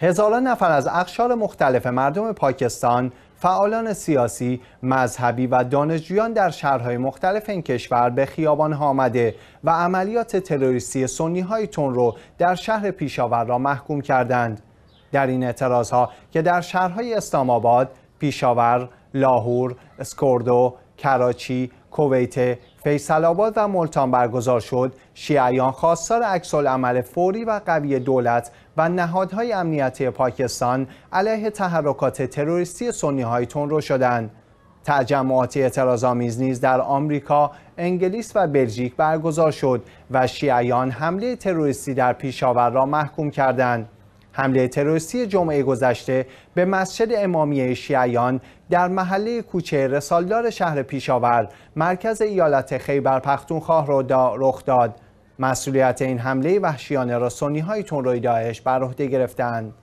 هزاران نفر از اقشار مختلف مردم پاکستان فعالان سیاسی، مذهبی و دانشجویان در شهرهای مختلف این کشور به خیابان ها آمده و عملیات تروریستی سنی های تون رو در شهر پیشاور را محکوم کردند. در این اعتراض ها که در شهرهای اسلام آباد، پیشاور، لاهور، اسکوردو، کراچی، کویت، فیصل آباد و ملتان برگزار شد شیعیان خواستار عمل فوری و قوی دولت و نهادهای امنیتی پاکستان علیه تحرکات تروریستی سنی های تون شدند تجمعات آمیز نیز در آمریکا، انگلیس و بلژیک برگزار شد و شیعیان حمله تروریستی در پیشاور را محکوم کردند. حمله تروریستی جمعه گذشته به مسجد امامیه شیعیان در محله کوچه رسالدار شهر پیشاور مرکز ایالت خیبر پختونخواه را رخ داد مسئولیت این حمله وحشیانه را سنی های تون داعش بر عهده گرفتند